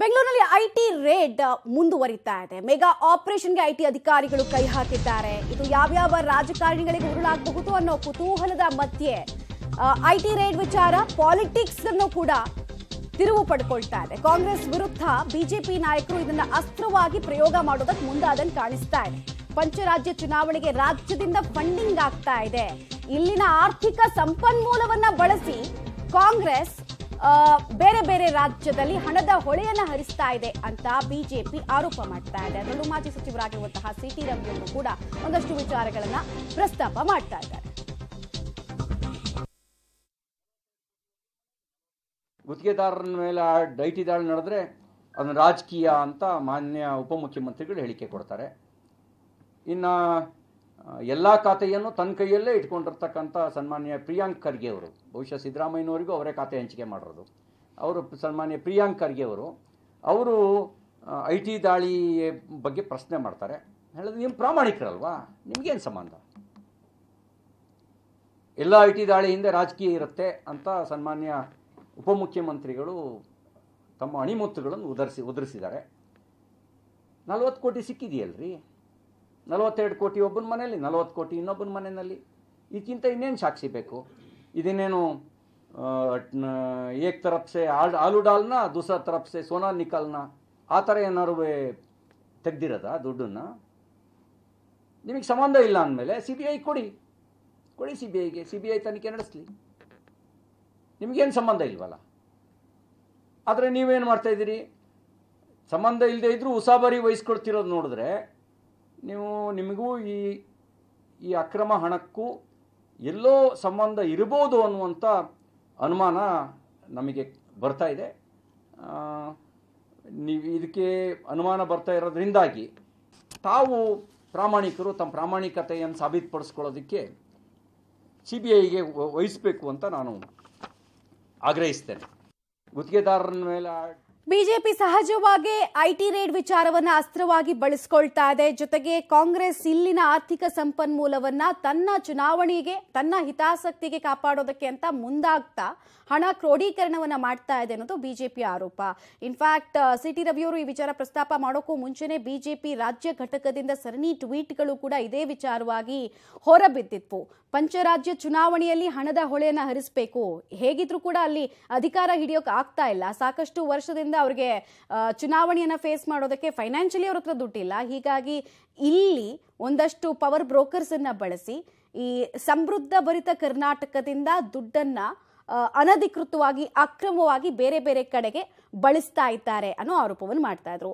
ಬೆಂಗಳೂರಿನಲ್ಲಿ IT raid ಮುಂದುವರಿತಾ ಇದೆ ಮೆಗಾ ಆಪರೇಷನ್ಗೆ ಐಟಿ ಅಧಿಕಾರಿಗಳು ಕೈ ಹಾಕಿದ್ದಾರೆ ಇದು ಯಾವ್ಯಾವ ರಾಜಕಾರಣಿಗಳಿಗೆ ಉರುಳಾಗಬಹುದು ಅನ್ನೋ ಕುತೂಹಲದ ಮಧ್ಯೆ ಐಟಿ ರೇಡ್ ವಿಚಾರ ಪಾಲಿಟಿಕ್ಸ್ ಅನ್ನು ಕೂಡ ತಿರುವು ಪಡ್ಕೊಳ್ತಾ ಇದೆ ಕಾಂಗ್ರೆಸ್ ವಿರುದ್ಧ ಬಿಜೆಪಿ ನಾಯಕರು ಇದನ್ನ ಅಸ್ತ್ರವಾಗಿ ಪ್ರಯೋಗ ಮಾಡೋದಕ್ಕೆ ಮುಂದಾದಂತೆ ಕಾಣಿಸ್ತಾ ಇದೆ ಪಂಚರಾಜ್ಯ ಚುನಾವಣೆಗೆ ರಾಜ್ಯದಿಂದ ಫಂಡಿಂಗ್ ಆಗ್ತಾ ಇದೆ ಇಲ್ಲಿನ ಆರ್ಥಿಕ ಸಂಪನ್ಮೂಲವನ್ನ ಬಳಸಿ ಕಾಂಗ್ರೆಸ್ ಬೇರೆ ಬೇರೆ ರಾಜ್ಯದಲ್ಲಿ ಹಣದ ಹೊಳೆಯನ್ನ ಹರಿಸ್ತಾ ಇದೆ ಅಂತ ಬಿಜೆಪಿ ಆರೋಪ ಮಾಡ್ತಾ ಇದೆ ಅದರಲ್ಲೂ ಮಾಜಿ ಸಚಿವರಾಗಿರುವಂತಹ ಸಿ ಟಿ ರವಿಯವರು ಕೂಡ ಒಂದಷ್ಟು ವಿಚಾರಗಳನ್ನ ಪ್ರಸ್ತಾಪ ಮಾಡ್ತಾ ಇದ್ದಾರೆ ಗುತ್ತಿಗೆದಾರರ ಮೇಲೆ ಡೈಟಿ ದಾಳಿ ನಡೆದ್ರೆ ಅದನ್ನು ರಾಜಕೀಯ ಅಂತ ಮಾನ್ಯ ಉಪಮುಖ್ಯಮಂತ್ರಿಗಳು ಹೇಳಿಕೆ ಕೊಡ್ತಾರೆ ಇನ್ನು ಎಲ್ಲ ಖಾತೆಯನ್ನು ತನ್ನ ಕೈಯಲ್ಲೇ ಇಟ್ಕೊಂಡಿರ್ತಕ್ಕಂಥ ಸನ್ಮಾನ್ಯ ಪ್ರಿಯಾಂಕ್ ಖರ್ಗೆ ಅವರು ಬಹುಶಃ ಸಿದ್ದರಾಮಯ್ಯನವರಿಗೂ ಅವರೇ ಖಾತೆ ಹಂಚಿಕೆ ಮಾಡಿರೋದು ಅವರು ಸನ್ಮಾನ್ಯ ಪ್ರಿಯಾಂಕ್ ಖರ್ಗೆ ಅವರು ಅವರು ಐ ಟಿ ದಾಳಿ ಬಗ್ಗೆ ಪ್ರಶ್ನೆ ಮಾಡ್ತಾರೆ ಹೇಳಿದ್ರೆ ನೀವು ಪ್ರಾಮಾಣಿಕರಲ್ವಾ ನಿಮಗೇನು ಸಂಬಂಧ ಎಲ್ಲ ಐ ಟಿ ದಾಳಿ ಹಿಂದೆ ರಾಜಕೀಯ ಇರುತ್ತೆ ಅಂತ ಸನ್ಮಾನ್ಯ ಉಪಮುಖ್ಯಮಂತ್ರಿಗಳು ತಮ್ಮ ಅಣಿಮುತ್ತುಗಳನ್ನು ಉದರಿಸಿ ಉದುರಿಸಿದ್ದಾರೆ ನಲ್ವತ್ತು ಕೋಟಿ ಸಿಕ್ಕಿದೆಯಲ್ರಿ ನಲವತ್ತೆರಡು ಕೋಟಿ ಒಬ್ಬನ ಮನೆಯಲ್ಲಿ ನಲವತ್ತು ಕೋಟಿ ಇನ್ನೊಬ್ಬನ ಮನೆಯಲ್ಲಿ ಇದಕ್ಕಿಂತ ಇನ್ನೇನು ಸಾಕ್ಷಿ ಬೇಕು ಇದನ್ನೇನು ಏಕ್ ತರಪ್ಸೆ ಆಲ್ ಆಲೂ ಡಾಲ್ನ ದೂಸರ ತರಪ್ಸೆ ಸೋನಾ ನಿಕಲ್ನ ಆ ಥರ ಏನಾದ್ರು ತೆಗ್ದಿರೋದ ದುಡ್ಡನ್ನು ನಿಮಗೆ ಸಂಬಂಧ ಇಲ್ಲ ಅಂದಮೇಲೆ ಸಿ ಬಿ ಐ ಕೊಡಿ ಕೊಡಿ ಸಿ ಬಿ ಐಗೆ ಸಿ ಬಿ ಐ ತನಿಖೆ ನಡೆಸಲಿ ನಿಮಗೇನು ಸಂಬಂಧ ಇಲ್ವಲ್ಲ ಆದರೆ ನೀವೇನು ಮಾಡ್ತಾಯಿದ್ದೀರಿ ಸಂಬಂಧ ಇಲ್ಲದೆ ಇದ್ದರೂ ಉಸಾಬರಿ ವಹಿಸ್ಕೊಡ್ತಿರೋದು ನೋಡಿದ್ರೆ ನೀವು ನಿಮಗೂ ಈ ಈ ಅಕ್ರಮ ಹಣಕ್ಕೂ ಎಲ್ಲೋ ಸಂಬಂಧ ಇರ್ಬೋದು ಅನ್ನುವಂಥ ಅನುಮಾನ ನಮಗೆ ಬರ್ತಾ ಇದೆ ನೀವು ಇದಕ್ಕೆ ಅನುಮಾನ ಬರ್ತಾ ಇರೋದ್ರಿಂದಾಗಿ ತಾವು ಪ್ರಾಮಾಣಿಕರು ತಮ್ಮ ಪ್ರಾಮಾಣಿಕತೆಯನ್ನು ಸಾಬೀತುಪಡಿಸ್ಕೊಳ್ಳೋದಕ್ಕೆ ಸಿ ಬಿ ಐಗೆ ವಹಿಸಬೇಕು ಅಂತ ನಾನು ಆಗ್ರಹಿಸ್ತೇನೆ ಗುತ್ತಿಗೆದಾರರ ಮೇಲೆ ಬಿಜೆಪಿ ಸಹಜವಾಗಿ ಐಟಿ ರೇಡ್ ವಿಚಾರವನ್ನ ಅಸ್ತ್ರವಾಗಿ ಬಳಸಿಕೊಳ್ತಾ ಇದೆ ಜೊತೆಗೆ ಕಾಂಗ್ರೆಸ್ ಇಲ್ಲಿನ ಆರ್ಥಿಕ ಸಂಪನ್ಮೂಲವನ್ನ ತನ್ನ ಚುನಾವಣೆಗೆ ತನ್ನ ಹಿತಾಸಕ್ತಿಗೆ ಕಾಪಾಡೋದಕ್ಕೆ ಅಂತ ಮುಂದಾಗ್ತಾ ಹಣ ಕ್ರೋಢೀಕರಣವನ್ನ ಮಾಡ್ತಾ ಇದೆ ಅನ್ನೋದು ಬಿಜೆಪಿ ಆರೋಪ ಇನ್ಫ್ಯಾಕ್ಟ್ ಸಿಟಿ ರವಿಯವರು ಈ ವಿಚಾರ ಪ್ರಸ್ತಾಪ ಮಾಡೋಕ್ಕೂ ಮುಂಚೆನೆ ಬಿಜೆಪಿ ರಾಜ್ಯ ಘಟಕದಿಂದ ಸರಣಿ ಟ್ವೀಟ್ಗಳು ಕೂಡ ಇದೇ ವಿಚಾರವಾಗಿ ಹೊರಬಿದ್ದಿತ್ತು ಪಂಚರಾಜ್ಯ ಚುನಾವಣೆಯಲ್ಲಿ ಹಣದ ಹೊಳೆಯನ್ನ ಹರಿಸಬೇಕು ಹೇಗಿದ್ರು ಕೂಡ ಅಲ್ಲಿ ಅಧಿಕಾರ ಹಿಡಿಯೋಕೆ ಆಗ್ತಾ ಇಲ್ಲ ಸಾಕಷ್ಟು ವರ್ಷದಿಂದ ಅವರಿಗೆ ಅವ್ರಿಗೆ ಚುನಾವಣೆಯನ್ನು ಫೇಸ್ ಮಾಡೋದಕ್ಕೆ ಫೈನಾನ್ಷಿಯಲಿ ಅವ್ರ ಹತ್ರ ದುಡ್ಡಿಲ್ಲ ಹೀಗಾಗಿ ಇಲ್ಲಿ ಒಂದಷ್ಟು ಪವರ್ ಅನ್ನ ಬಳಸಿ ಈ ಸಮೃದ್ಧ ಭರಿತ ಕರ್ನಾಟಕದಿಂದ ದುಡ್ಡನ್ನ ಅನಧಿಕೃತವಾಗಿ ಅಕ್ರಮವಾಗಿ ಬೇರೆ ಬೇರೆ ಕಡೆಗೆ ಬಳಸ್ತಾ ಇದ್ದಾರೆ ಅನ್ನೋ ಆರೋಪವನ್ನು ಮಾಡ್ತಾ ಇದ್ರು